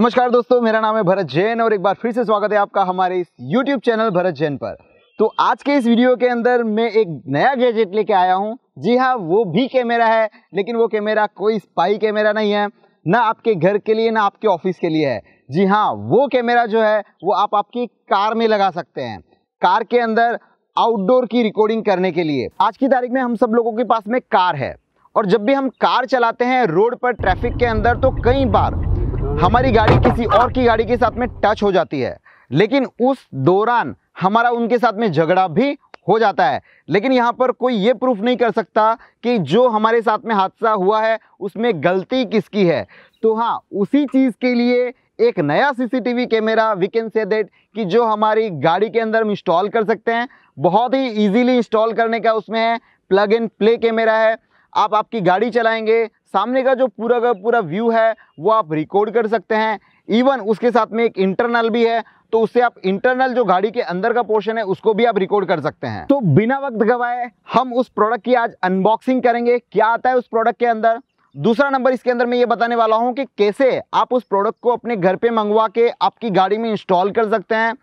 नमस्कार दोस्तों मेरा नाम है भरत जैन और एक बार फिर से स्वागत है आपका हमारे इस YouTube चैनल भरत जैन पर तो आज के इस वीडियो के अंदर मैं एक नया गैजेट लेके आया हूँ जी हाँ वो भी कैमरा है लेकिन वो कैमरा कोई स्पाई कैमरा नहीं है ना आपके घर के लिए ना आपके ऑफिस के लिए है जी हाँ वो कैमरा जो है वो आप आपकी कार में लगा सकते हैं कार के अंदर आउटडोर की रिकॉर्डिंग करने के लिए आज की तारीख में हम सब लोगों के पास में कार है और जब भी हम कार चलाते हैं रोड पर ट्रैफिक के अंदर तो कई बार हमारी गाड़ी किसी और की गाड़ी के साथ में टच हो जाती है लेकिन उस दौरान हमारा उनके साथ में झगड़ा भी हो जाता है लेकिन यहाँ पर कोई ये प्रूफ नहीं कर सकता कि जो हमारे साथ में हादसा हुआ है उसमें गलती किसकी है तो हाँ उसी चीज़ के लिए एक नया CCTV camera we can say that कि जो हमारी गाड़ी के अंदर हम इंस्टॉल कर सकते हैं बहुत ही इजीली इंस्टॉल करने का उसमें है प्लग एंड प्ले कैमरा है आप आपकी गाड़ी चलाएंगे सामने का जो पूरा का पूरा व्यू है वो आप रिकॉर्ड कर सकते हैं इवन उसके साथ में एक इंटरनल भी है तो उससे आप इंटरनल जो गाड़ी के अंदर का पोर्शन है उसको भी आप रिकॉर्ड कर सकते हैं तो बिना वक्त गवाए हम उस प्रोडक्ट की आज अनबॉक्सिंग करेंगे क्या आता है उस प्रोडक्ट के अंदर दूसरा नंबर इसके अंदर मैं ये बताने वाला हूँ कि कैसे आप उस प्रोडक्ट को अपने घर पर मंगवा के आपकी गाड़ी में इंस्टॉल कर सकते हैं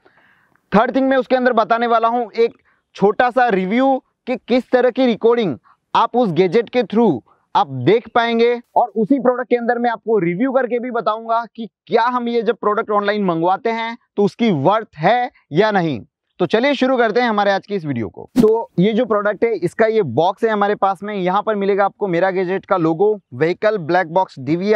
थर्ड थिंग मैं उसके अंदर बताने वाला हूँ एक छोटा सा रिव्यू कि किस तरह की रिकॉर्डिंग आप उस गैजेट के थ्रू आप देख पाएंगे और उसी प्रोडक्ट के अंदर मैं आपको रिव्यू करके भी बताऊंगा कि क्या हम ये जब प्रोडक्ट ऑनलाइन मंगवाते हैं तो उसकी वर्थ है या नहीं तो चलिए शुरू करते हैं हमारे आज की इस वीडियो को तो ये जो प्रोडक्ट है इसका ये बॉक्स है हमारे पास में यहाँ पर मिलेगा आपको मेरा गेजेट का logo vehicle black box D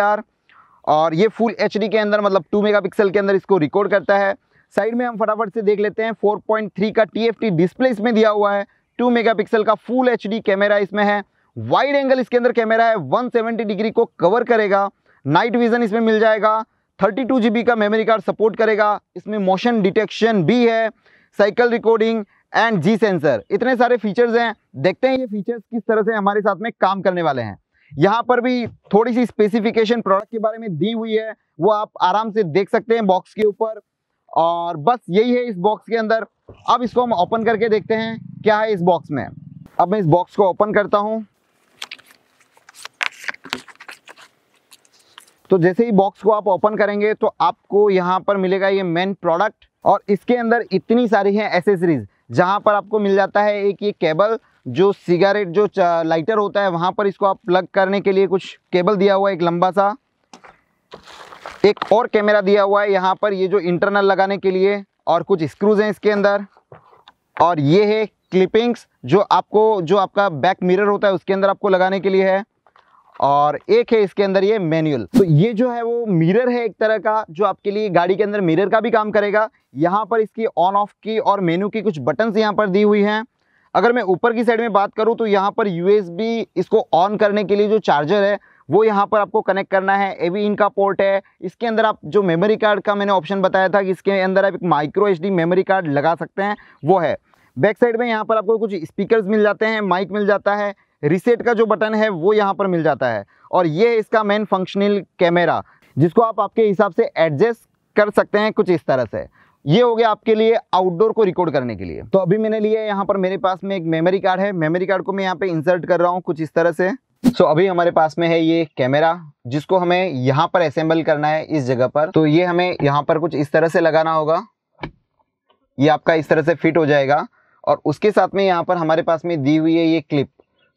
और ये फुल एच के अंदर मतलब टू मेगा के अंदर इसको रिकॉर्ड करता है साइड में हम फटाफट से देख लेते हैं 4.3 का टी डिस्प्ले इसमें दिया हुआ है 2 मेगापिक्सल का फुल एच कैमरा इसमें है वाइड एंगल इसके अंदर कैमरा है 170 डिग्री को कवर करेगा नाइट विजन इसमें मिल जाएगा थर्टी टू का मेमोरी कार्ड सपोर्ट करेगा इसमें मोशन डिटेक्शन भी है cycle recording and G sensor इतने सारे फीचर्स हैं देखते हैं ये फीचर्स किस तरह से हमारे साथ में काम करने वाले हैं यहाँ पर भी थोड़ी सी स्पेसिफिकेशन प्रोडक्ट के बारे में दी हुई है वो आप आराम से देख सकते हैं बॉक्स के ऊपर और बस यही है इस बॉक्स के अंदर अब इसको हम ओपन करके देखते हैं क्या है इस बॉक्स में अब मैं इस बॉक्स को ओपन करता हूँ तो जैसे ही बॉक्स को आप ओपन करेंगे तो आपको यहाँ पर मिलेगा ये मेन प्रोडक्ट और इसके अंदर इतनी सारी हैं एसेसरीज जहाँ पर आपको मिल जाता है एक ये केबल जो सिगारेट जो लाइटर होता है वहाँ पर इसको आप प्लग करने के लिए कुछ केबल दिया हुआ है एक लंबा सा एक और कैमरा दिया हुआ है यहाँ पर ये जो इंटरनल लगाने के लिए और कुछ स्क्रूज हैं इसके अंदर और ये है क्लिपिंग्स जो आपको जो आपका बैक मिरर होता है उसके अंदर आपको लगाने के लिए है और एक है इसके अंदर ये मैनुअल तो ये जो है वो मिरर है एक तरह का जो आपके लिए गाड़ी के अंदर मिरर का भी काम करेगा यहाँ पर इसकी ऑन ऑफ की और मेन्यू की कुछ बटन्स यहाँ पर दी हुई हैं अगर मैं ऊपर की साइड में बात करूँ तो यहाँ पर यू इसको ऑन करने के लिए जो चार्जर है वो यहाँ पर आपको कनेक्ट करना है ए वी का पोर्ट है इसके अंदर आप जो मेमोरी कार्ड का मैंने ऑप्शन बताया था कि इसके अंदर आप एक माइक्रो एच मेमोरी कार्ड लगा सकते हैं वो है बैक साइड में यहाँ पर आपको कुछ स्पीकर्स मिल जाते हैं माइक मिल जाता है रिसेट का जो बटन है वो यहाँ पर मिल जाता है और ये इसका मेन फंक्शनल कैमरा जिसको आप आपके हिसाब से एडजस्ट कर सकते हैं कुछ इस तरह से ये हो गया आपके लिए आउटडोर को रिकॉर्ड करने के लिए तो अभी मैंने लिया यहाँ पर मेरे पास में एक मेमोरी कार्ड है मेमोरी कार्ड को मैं यहाँ पे इंसर्ट कर रहा हूँ कुछ इस तरह से सो so, अभी हमारे पास में है ये कैमरा जिसको हमें यहाँ पर असेंबल करना है इस जगह पर तो ये हमें यहाँ पर कुछ इस तरह से लगाना होगा ये आपका इस तरह से फिट हो जाएगा और उसके साथ में यहाँ पर हमारे पास में दी हुई है ये क्लिप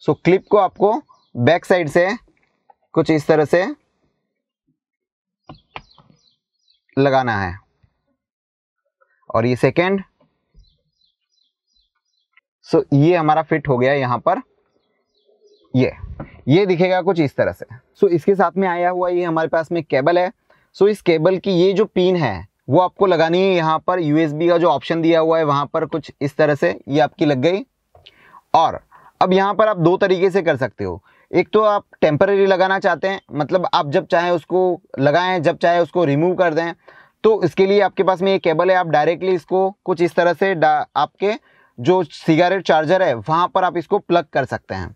सो क्लिप को आपको बैक साइड से कुछ इस तरह से लगाना है और ये सेकेंड सो so, ये हमारा फिट हो गया यहां पर ये ये दिखेगा कुछ इस तरह से सो so, इसके साथ में आया हुआ ये हमारे पास में केबल है सो so, इस केबल की ये जो पिन है वो आपको लगानी है यहां पर यूएसबी का जो ऑप्शन दिया हुआ है वहां पर कुछ इस तरह से ये आपकी लग गई और अब यहाँ पर आप दो तरीके से कर सकते हो एक तो आप टेम्परेरी लगाना चाहते हैं मतलब आप जब चाहें उसको लगाएं जब चाहे उसको रिमूव कर दें तो इसके लिए आपके पास में ये केबल है आप डायरेक्टली इसको कुछ इस तरह से आपके जो सिगारेट चार्जर है वहाँ पर आप इसको प्लग कर सकते हैं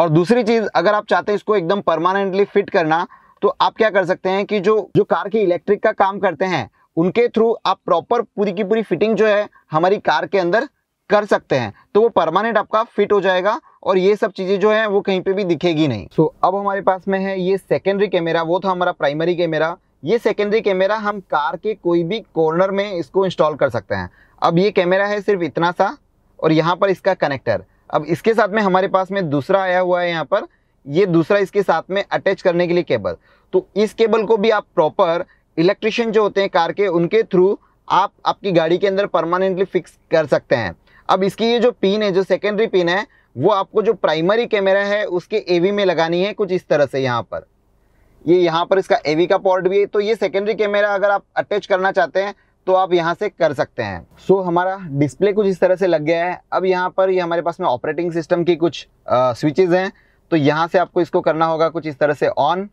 और दूसरी चीज़ अगर आप चाहते हैं इसको एकदम परमानेंटली फिट करना तो आप क्या कर सकते हैं कि जो जो कार की इलेक्ट्रिक का काम करते हैं उनके थ्रू आप प्रॉपर पूरी की पूरी फिटिंग जो है हमारी कार के अंदर कर सकते हैं तो वो परमानेंट आपका फिट हो जाएगा और ये सब चीज़ें जो है वो कहीं पे भी दिखेगी नहीं सो so, अब हमारे पास में है ये सेकेंडरी कैमरा वो था हमारा प्राइमरी कैमरा ये सेकेंडरी कैमरा हम कार के कोई भी कॉर्नर में इसको इंस्टॉल कर सकते हैं अब ये कैमरा है सिर्फ इतना सा और यहाँ पर इसका कनेक्टर अब इसके साथ में हमारे पास में दूसरा आया हुआ है यहाँ पर ये दूसरा इसके साथ में अटैच करने के लिए केबल तो इस केबल को भी आप प्रॉपर इलेक्ट्रिशियन जो होते हैं कार के उनके थ्रू आप आपकी गाड़ी के अंदर परमानेंटली फिक्स कर सकते हैं अब इसकी ये जो पिन है जो सेकेंडरी पिन है वो आपको जो प्राइमरी कैमरा है उसके एवी में लगानी है कुछ इस तरह से यहाँ पर ये यह यहाँ पर इसका एवी का पॉर्ट भी है तो ये सेकेंडरी कैमरा अगर आप अटैच करना चाहते हैं तो आप यहाँ से कर सकते हैं सो so, हमारा डिस्प्ले कुछ इस तरह से लग गया है अब यहाँ पर ये यह हमारे पास में ऑपरेटिंग सिस्टम की कुछ स्विचेज हैं तो यहाँ से आपको इसको करना होगा कुछ इस तरह से ऑन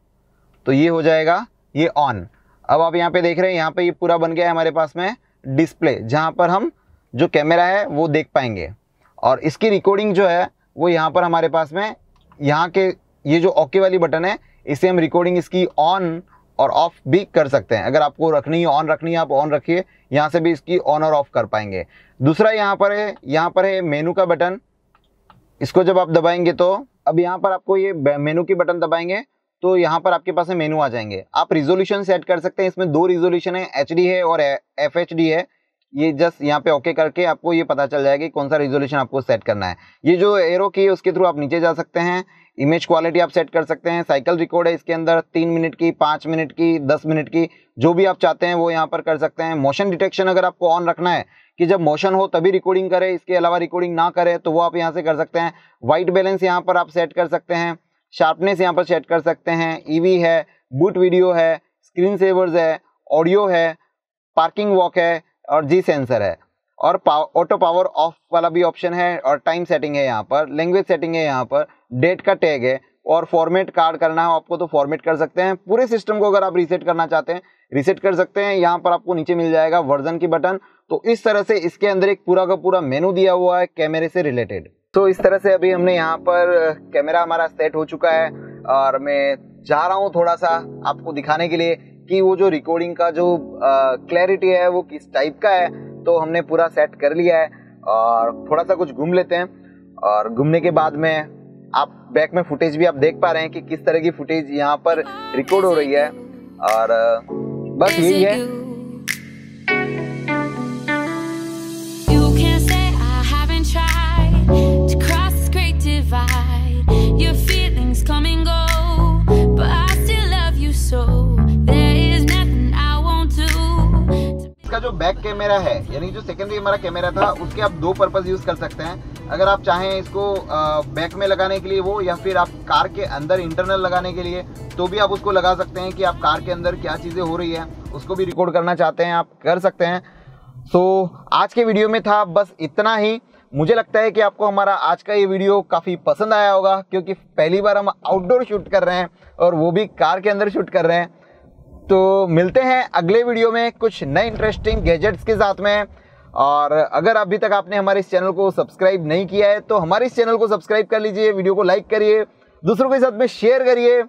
तो ये हो जाएगा ये ऑन अब आप यहाँ पे देख रहे हैं यहाँ पे ये यह पूरा बन गया है हमारे पास में डिस्प्ले जहाँ पर हम जो कैमरा है वो देख पाएंगे और इसकी रिकॉर्डिंग जो है वो यहाँ पर हमारे पास में यहाँ के ये जो ओके वाली बटन है इसे हम रिकॉर्डिंग इसकी ऑन और ऑफ भी कर सकते हैं अगर आपको रखनी है ऑन रखनी है आप ऑन रखिए यहाँ से भी इसकी ऑन और ऑफ कर पाएंगे दूसरा यहाँ पर है यहाँ पर है मेनू का बटन इसको जब आप दबाएंगे तो अब यहाँ पर आपको ये मेनू की बटन दबाएंगे तो यहाँ पर आपके पास मेनू आ जाएंगे आप रिजोल्यूशन सेट कर सकते हैं इसमें दो रिजोल्यूशन है एच है और एफ है ये जस्ट यहाँ पे ओके करके आपको ये पता चल जाएगा कि कौन सा रिजोल्यूशन आपको सेट करना है ये जो एरो की है उसके थ्रू आप नीचे जा सकते हैं इमेज क्वालिटी आप सेट कर सकते हैं साइकिल रिकॉर्ड है इसके अंदर तीन मिनट की पाँच मिनट की दस मिनट की जो भी आप चाहते हैं वो यहाँ पर कर सकते हैं मोशन डिटेक्शन अगर आपको ऑन रखना है कि जब मोशन हो तभी रिकॉर्डिंग करें इसके अलावा रिकॉर्डिंग ना करें तो वो आप यहाँ से कर सकते हैं वाइट बैलेंस यहाँ पर आप सेट कर सकते हैं शार्पनेस यहाँ पर सेट कर सकते हैं ई e है बूट वीडियो है स्क्रीन सेवर्स है ऑडियो है पार्किंग वॉक है और जी सेंसर है और ऑटो पावर ऑफ वाला भी ऑप्शन है और टाइम सेटिंग है यहाँ पर लैंग्वेज सेटिंग है यहाँ पर डेट का टैग है और फॉर्मेट कार्ड करना है आपको तो फॉर्मेट कर सकते हैं पूरे सिस्टम को अगर आप रीसेट करना चाहते हैं रीसेट कर सकते हैं यहाँ पर आपको नीचे मिल जाएगा वर्जन की बटन तो इस तरह से इसके अंदर एक पूरा का पूरा मेनू दिया हुआ है कैमरे से रिलेटेड तो इस तरह से अभी हमने यहाँ पर कैमरा हमारा सेट हो चुका है और मैं जा रहा हूँ थोड़ा सा आपको दिखाने के लिए कि वो जो रिकॉर्डिंग का जो क्लैरिटी है वो किस टाइप का है तो हमने पूरा सेट कर लिया है और थोड़ा सा कुछ घूम लेते हैं और घूमने के बाद में आप बैक में फुटेज भी आप देख पा रहे हैं कि किस तरह की फुटेज यहाँ पर रिकॉर्ड हो रही है और बस यही है बैक कैमरा है यानी जो सेकेंडरी हमारा कैमरा था उसके आप दो पर्पज़ यूज़ कर सकते हैं अगर आप चाहें इसको बैक में लगाने के लिए वो या फिर आप कार के अंदर इंटरनल लगाने के लिए तो भी आप उसको लगा सकते हैं कि आप कार के अंदर क्या चीज़ें हो रही है उसको भी रिकॉर्ड करना चाहते हैं आप कर सकते हैं सो so, आज के वीडियो में था बस इतना ही मुझे लगता है कि आपको हमारा आज का ये वीडियो काफ़ी पसंद आया होगा क्योंकि पहली बार हम आउटडोर शूट कर रहे हैं और वो भी कार के अंदर शूट कर रहे हैं तो मिलते हैं अगले वीडियो में कुछ नए इंटरेस्टिंग गैजेट्स के साथ में और अगर अभी तक आपने हमारे इस चैनल को सब्सक्राइब नहीं किया है तो हमारे इस चैनल को सब्सक्राइब कर लीजिए वीडियो को लाइक करिए दूसरों के साथ में शेयर करिए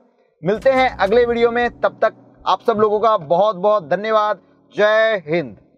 मिलते हैं अगले वीडियो में तब तक आप सब लोगों का बहुत बहुत धन्यवाद जय हिंद